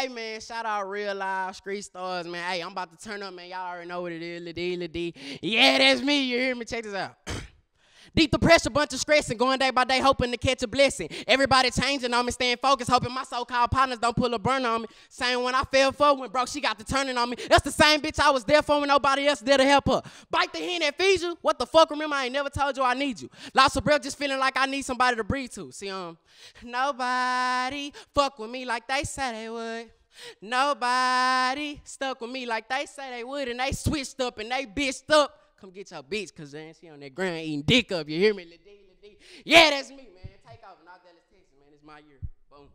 Hey man, shout out real live street stars, man. Hey, I'm about to turn up, man. Y'all already know what it is, la Lady. Yeah, that's me. You hear me? Check this out. Deep depression, bunch of stress, and going day by day hoping to catch a blessing. Everybody changing on me, staying focused, hoping my so-called partners don't pull a burn on me. Same when I fell for when, bro, she got to turning on me. That's the same bitch I was there for when nobody else there to help her. Bite the hand that feeds you? What the fuck? Remember, I ain't never told you I need you. Lots of breath, just feeling like I need somebody to breathe to. See, um, nobody fuck with me like they said they would. Nobody stuck with me like they said they would, and they switched up and they bitched up come get your bitch, cause I ain't see on that ground eating dick up. You hear me? Yeah, that's me, man. Take off, knock that attention, man. It's my year. Boom.